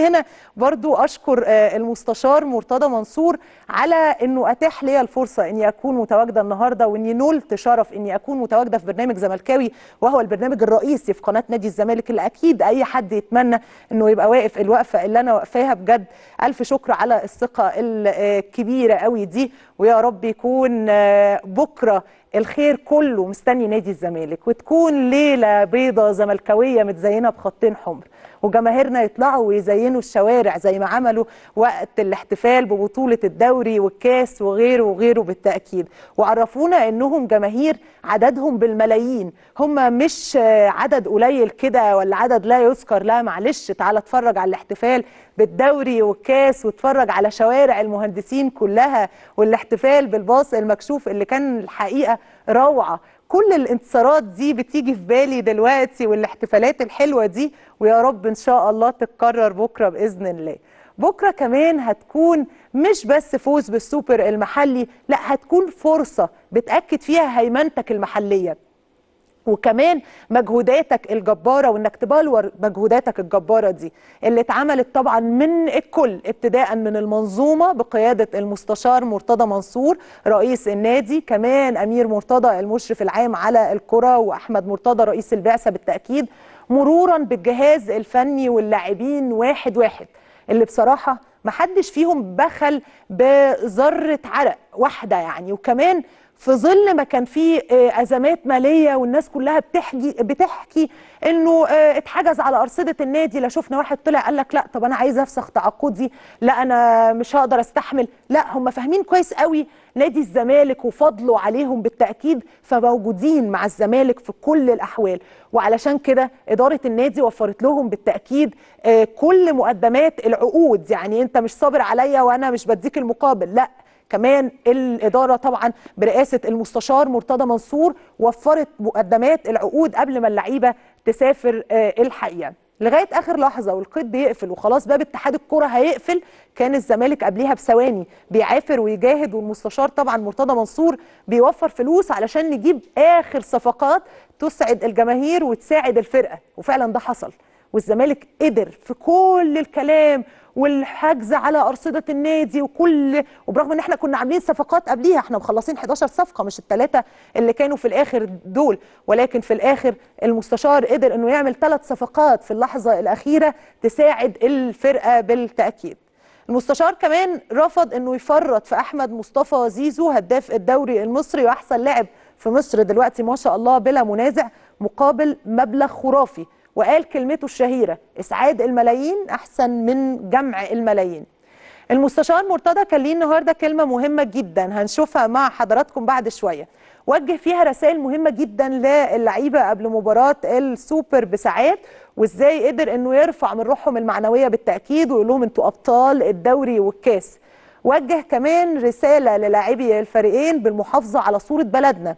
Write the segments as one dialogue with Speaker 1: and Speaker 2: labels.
Speaker 1: خليني هنا برضو أشكر آه، المستشار مرتضى منصور على أنه أتاح لي الفرصة أني أكون متواجدة النهاردة وأني نلت شرف أني أكون متواجدة في برنامج زملكاوي وهو البرنامج الرئيسي في قناة نادي الزمالك اللي أكيد أي حد يتمنى أنه يبقى واقف الوقفة اللي أنا واقفاها بجد ألف شكر على الثقة الكبيرة آه، قوي دي ويا رب يكون آه، بكرة الخير كله مستني نادي الزمالك وتكون ليله بيضه زملكاويه متزينه بخطين حمر وجماهيرنا يطلعوا ويزينوا الشوارع زي ما عملوا وقت الاحتفال ببطوله الدوري والكاس وغيره وغيره بالتاكيد وعرفونا انهم جماهير عددهم بالملايين هم مش عدد قليل كده ولا عدد لا يذكر لا معلش تعالى اتفرج على الاحتفال بالدوري والكاس واتفرج على شوارع المهندسين كلها والاحتفال بالباص المكشوف اللي كان الحقيقه روعه كل الانتصارات دي بتيجي في بالي دلوقتي والاحتفالات الحلوه دي ويا رب ان شاء الله تتكرر بكره باذن الله بكره كمان هتكون مش بس فوز بالسوبر المحلي لا هتكون فرصه بتاكد فيها هيمنتك المحليه وكمان مجهوداتك الجباره وانك تبلور مجهوداتك الجباره دي اللي اتعملت طبعا من الكل ابتداء من المنظومه بقياده المستشار مرتضى منصور رئيس النادي كمان امير مرتضى المشرف العام على الكره واحمد مرتضى رئيس البعثه بالتاكيد مرورا بالجهاز الفني واللاعبين واحد واحد اللي بصراحه محدش فيهم بخل بذره عرق واحده يعني وكمان في ظل ما كان في آه، ازمات ماليه والناس كلها بتحكي بتحكي انه آه، اتحجز على ارصده النادي لا شفنا واحد طلع قال لك لا طب انا عايز افسخ تعاقدي لا انا مش هقدر استحمل لا هم فاهمين كويس قوي نادي الزمالك وفضله عليهم بالتاكيد فموجودين مع الزمالك في كل الاحوال وعلشان كده اداره النادي وفرت لهم بالتاكيد آه، كل مقدمات العقود يعني انت مش صابر عليا وانا مش بديك المقابل لا كمان الاداره طبعا برئاسه المستشار مرتضى منصور وفرت مقدمات العقود قبل ما اللعيبه تسافر آه، الحقيقه لغايه اخر لحظه والقيد بيقفل وخلاص باب اتحاد الكره هيقفل كان الزمالك قبليها بثواني بيعافر ويجاهد والمستشار طبعا مرتضى منصور بيوفر فلوس علشان نجيب اخر صفقات تسعد الجماهير وتساعد الفرقه وفعلا ده حصل والزمالك قدر في كل الكلام والحجز على ارصده النادي وكل وبرغم ان احنا كنا عاملين صفقات قبليها احنا مخلصين 11 صفقه مش الثلاثه اللي كانوا في الاخر دول ولكن في الاخر المستشار قدر انه يعمل ثلاث صفقات في اللحظه الاخيره تساعد الفرقه بالتاكيد المستشار كمان رفض انه يفرط في احمد مصطفى زيزو هداف الدوري المصري واحسن لاعب في مصر دلوقتي ما شاء الله بلا منازع مقابل مبلغ خرافي وقال كلمته الشهيرة إسعاد الملايين أحسن من جمع الملايين المستشار مرتضى كان ليه النهارده كلمه مهمه جدا هنشوفها مع حضراتكم بعد شويه وجه فيها رسائل مهمه جدا للعيبه قبل مباراه السوبر بساعات وازاي قدر انه يرفع من روحهم المعنويه بالتاكيد ويقول لهم انتوا ابطال الدوري والكاس وجه كمان رساله للاعبي الفريقين بالمحافظه على صوره بلدنا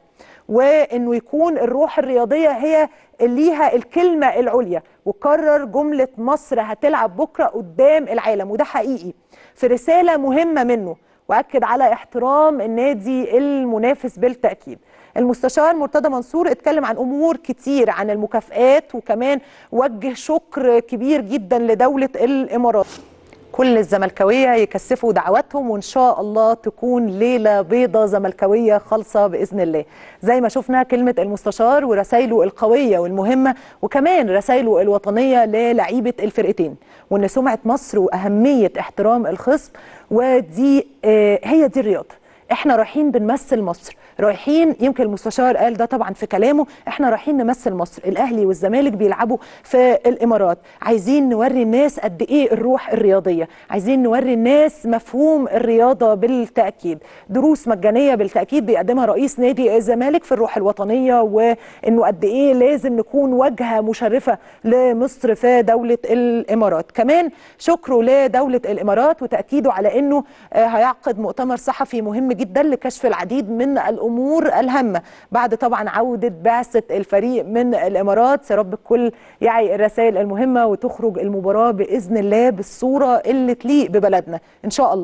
Speaker 1: وانه يكون الروح الرياضيه هي ليها الكلمه العليا وكرر جمله مصر هتلعب بكره قدام العالم وده حقيقي في رساله مهمه منه واكد على احترام النادي المنافس بالتاكيد المستشار مرتضى منصور اتكلم عن امور كتير عن المكافئات وكمان وجه شكر كبير جدا لدوله الامارات كل الزملكاويه يكثفوا دعواتهم وان شاء الله تكون ليله بيضه زملكاويه خالصه باذن الله زي ما شفنا كلمه المستشار ورسائله القويه والمهمه وكمان رسائله الوطنيه للعيبه الفرقتين وان سمعه مصر واهميه احترام الخصم ودي آه، هي دي الرياضه احنا رايحين بنمثل مصر رايحين يمكن المستشار قال ده طبعا في كلامه احنا رايحين نمثل مصر الاهلي والزمالك بيلعبوا في الامارات عايزين نوري الناس قد ايه الروح الرياضيه عايزين نوري الناس مفهوم الرياضه بالتاكيد دروس مجانيه بالتاكيد بيقدمها رئيس نادي الزمالك في الروح الوطنيه وانه قد ايه لازم نكون واجهه مشرفه لمصر في دوله الامارات كمان شكره لدوله الامارات وتاكيده على انه آه، هيعقد مؤتمر صحفي مهم جدا لكشف العديد من الامور الامور الهامه بعد طبعا عوده بعثه الفريق من الامارات يا رب الكل يعي الرسائل المهمه وتخرج المباراه باذن الله بالصوره اللي تليق ببلدنا ان شاء الله